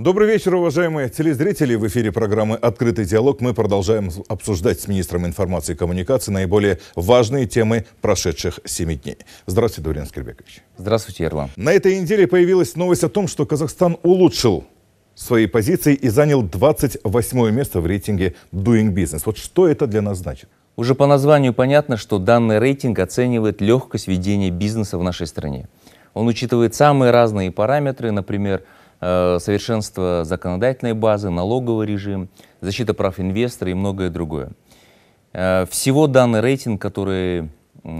Добрый вечер, уважаемые телезрители. В эфире программы «Открытый диалог» мы продолжаем обсуждать с министром информации и коммуникации наиболее важные темы прошедших семи дней. Здравствуйте, Дурин Скребекович. Здравствуйте, Ерлан. На этой неделе появилась новость о том, что Казахстан улучшил свои позиции и занял 28 место в рейтинге Doing Business. Вот что это для нас значит? Уже по названию понятно, что данный рейтинг оценивает легкость ведения бизнеса в нашей стране. Он учитывает самые разные параметры, например, Э, совершенство законодательной базы, налоговый режим, защита прав инвестора и многое другое. Э, всего данный рейтинг, который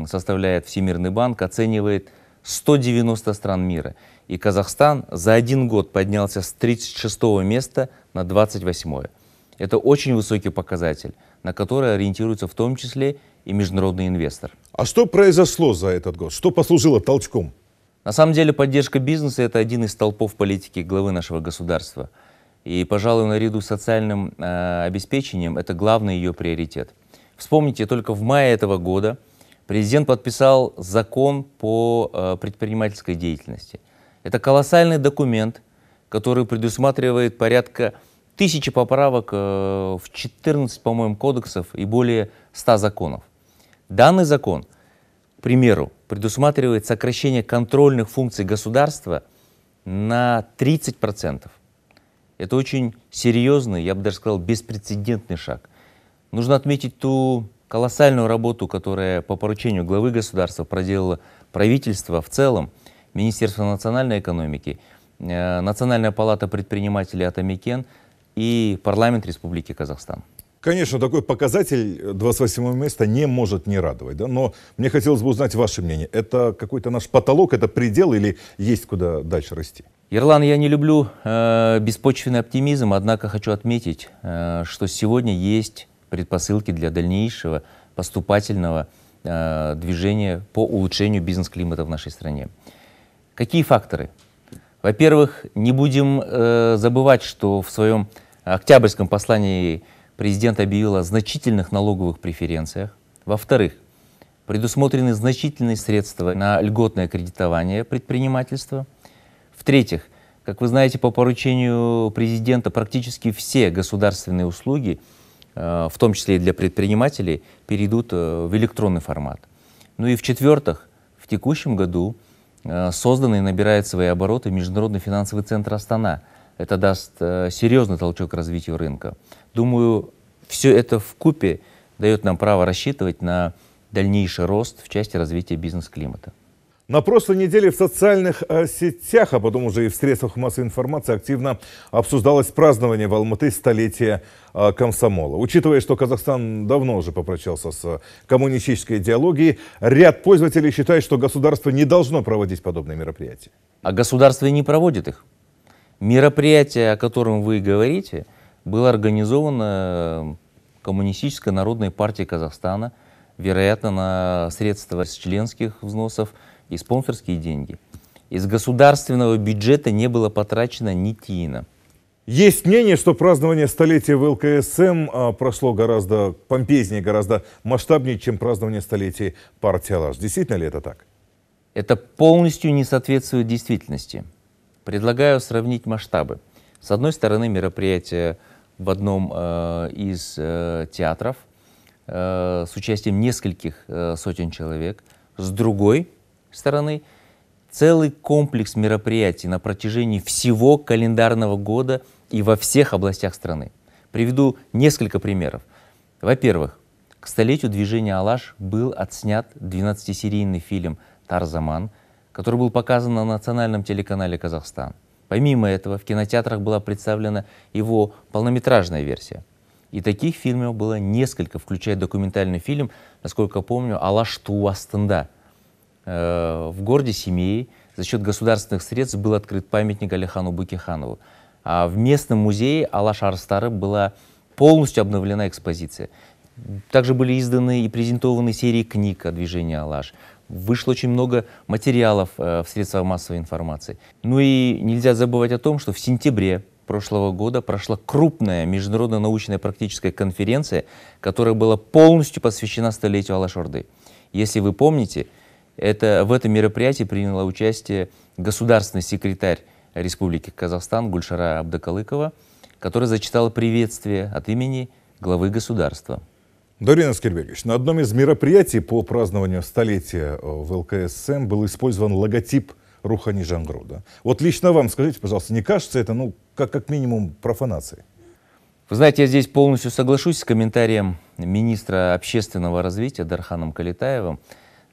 составляет Всемирный банк, оценивает 190 стран мира. И Казахстан за один год поднялся с 36 места на 28. -е. Это очень высокий показатель, на который ориентируется в том числе и международный инвестор. А что произошло за этот год? Что послужило толчком? На самом деле поддержка бизнеса – это один из столпов политики главы нашего государства. И, пожалуй, наряду с социальным э, обеспечением это главный ее приоритет. Вспомните, только в мае этого года президент подписал закон по э, предпринимательской деятельности. Это колоссальный документ, который предусматривает порядка тысячи поправок э, в 14, по-моему, кодексов и более 100 законов. Данный закон, к примеру, предусматривает сокращение контрольных функций государства на 30%. Это очень серьезный, я бы даже сказал, беспрецедентный шаг. Нужно отметить ту колоссальную работу, которая по поручению главы государства проделало правительство в целом, Министерство национальной экономики, э, Национальная палата предпринимателей «Атамикен» и парламент Республики Казахстан. Конечно, такой показатель 28 э, места не может не радовать, да? но мне хотелось бы узнать ваше мнение. Это какой-то наш потолок, это предел или есть куда дальше расти? Ирлан, я не люблю э, беспочвенный оптимизм, однако хочу отметить, э, что сегодня есть предпосылки для дальнейшего поступательного э, движения по улучшению бизнес-климата в нашей стране. Какие факторы? Во-первых, не будем э, забывать, что в своем октябрьском послании президент объявил о значительных налоговых преференциях. Во-вторых, предусмотрены значительные средства на льготное кредитование предпринимательства. В-третьих, как вы знаете, по поручению президента практически все государственные услуги, э, в том числе и для предпринимателей, перейдут э, в электронный формат. Ну и в-четвертых, в текущем году э, созданный набирает свои обороты Международный финансовый центр «Астана», это даст э, серьезный толчок развитию рынка. Думаю, все это в купе дает нам право рассчитывать на дальнейший рост в части развития бизнес-климата. На прошлой неделе в социальных э, сетях, а потом уже и в средствах массовой информации активно обсуждалось празднование в Алматы столетия э, комсомола. Учитывая, что Казахстан давно уже попрощался с коммунистической идеологией, ряд пользователей считает, что государство не должно проводить подобные мероприятия. А государство и не проводит их. Мероприятие, о котором вы говорите, было организовано эм, Коммунистической народной партией Казахстана, вероятно, на средства с членских взносов и спонсорские деньги. Из государственного бюджета не было потрачено ни тина. Есть мнение, что празднование столетия ВЛКСМ а, прошло гораздо помпезнее, гораздо масштабнее, чем празднование столетия партии Алаш. Действительно ли это так? Это полностью не соответствует действительности. Предлагаю сравнить масштабы. С одной стороны, мероприятие в одном э, из э, театров э, с участием нескольких э, сотен человек. С другой стороны, целый комплекс мероприятий на протяжении всего календарного года и во всех областях страны. Приведу несколько примеров. Во-первых, к столетию движения «Алаш» был отснят 12-серийный фильм «Тарзаман», который был показан на национальном телеканале «Казахстан». Помимо этого, в кинотеатрах была представлена его полнометражная версия. И таких фильмов было несколько, включая документальный фильм, насколько помню, «Алашту Астанда. Э, в городе Семей за счет государственных средств был открыт памятник Алихану Букиханову. А в местном музее Алаш Арстары была полностью обновлена экспозиция – также были изданы и презентованы серии книг о движении «Алаш». Вышло очень много материалов э, в средствах массовой информации. Ну и нельзя забывать о том, что в сентябре прошлого года прошла крупная международная научная практическая конференция, которая была полностью посвящена столетию Алашорды. Если вы помните, это, в этом мероприятии приняла участие государственный секретарь Республики Казахстан Гульшара Абдакалыкова, которая зачитала приветствие от имени главы государства. Дарина Скельбергович, на одном из мероприятий по празднованию столетия э, в ЛКСМ был использован логотип Рухани Жангруда. Вот лично вам скажите, пожалуйста, не кажется это, ну, как, как минимум, профанацией? Вы знаете, я здесь полностью соглашусь с комментарием министра общественного развития Дарханом Калитаевым.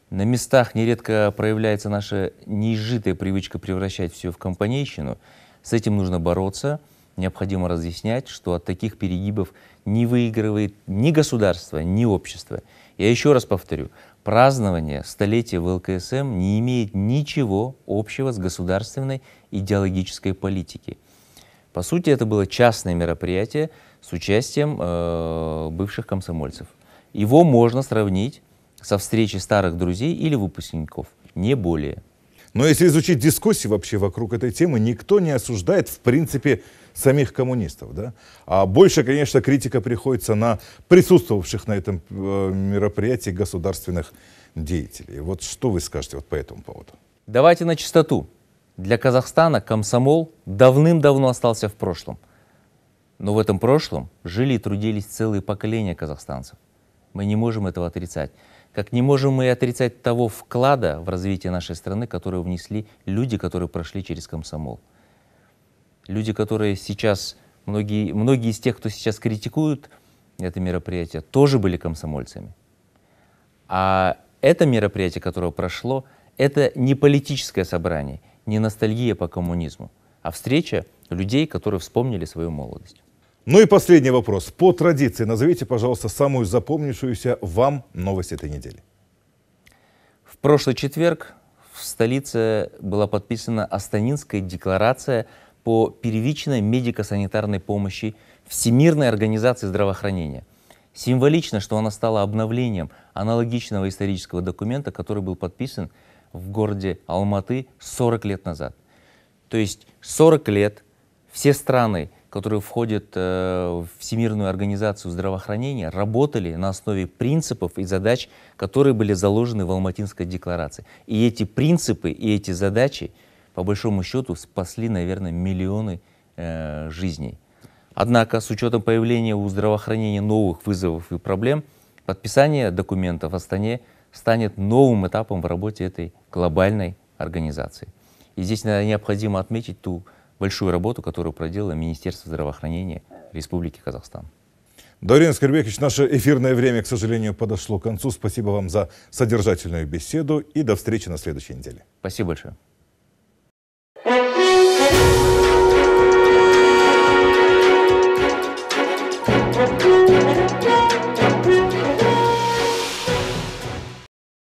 На местах нередко проявляется наша неизжитая привычка превращать все в компанейщину. С этим нужно бороться – необходимо разъяснять, что от таких перегибов не выигрывает ни государство, ни общество. Я еще раз повторю, празднование столетия ВЛКСМ не имеет ничего общего с государственной идеологической политикой. По сути, это было частное мероприятие с участием э, бывших комсомольцев. Его можно сравнить со встречей старых друзей или выпускников, не более. Но если изучить дискуссии вообще вокруг этой темы, никто не осуждает, в принципе, самих коммунистов. Да? А больше, конечно, критика приходится на присутствовавших на этом э, мероприятии государственных деятелей. Вот что вы скажете вот по этому поводу? Давайте на чистоту. Для Казахстана комсомол давным-давно остался в прошлом. Но в этом прошлом жили и трудились целые поколения казахстанцев. Мы не можем этого отрицать. Как не можем мы и отрицать того вклада в развитие нашей страны, который внесли люди, которые прошли через комсомол люди, которые сейчас, многие, многие из тех, кто сейчас критикуют это мероприятие, тоже были комсомольцами. А это мероприятие, которое прошло, это не политическое собрание, не ностальгия по коммунизму, а встреча людей, которые вспомнили свою молодость. Ну и последний вопрос. По традиции назовите, пожалуйста, самую запомнившуюся вам новость этой недели. В прошлый четверг в столице была подписана Астанинская декларация по первичной медико-санитарной помощи Всемирной организации здравоохранения. Символично, что она стала обновлением аналогичного исторического документа, который был подписан в городе Алматы 40 лет назад. То есть 40 лет все страны, которые входят э, в Всемирную организацию здравоохранения, работали на основе принципов и задач, которые были заложены в Алматинской декларации. И эти принципы и эти задачи – по большому счету спасли, наверное, миллионы э, жизней. Однако, с учетом появления у здравоохранения новых вызовов и проблем, подписание документа в Астане станет новым этапом в работе этой глобальной организации. И здесь необходимо отметить ту большую работу, которую проделало Министерство здравоохранения Республики Казахстан. Дарин Скорбекович, наше эфирное время, к сожалению, подошло к концу. Спасибо вам за содержательную беседу и до встречи на следующей неделе. Спасибо большое.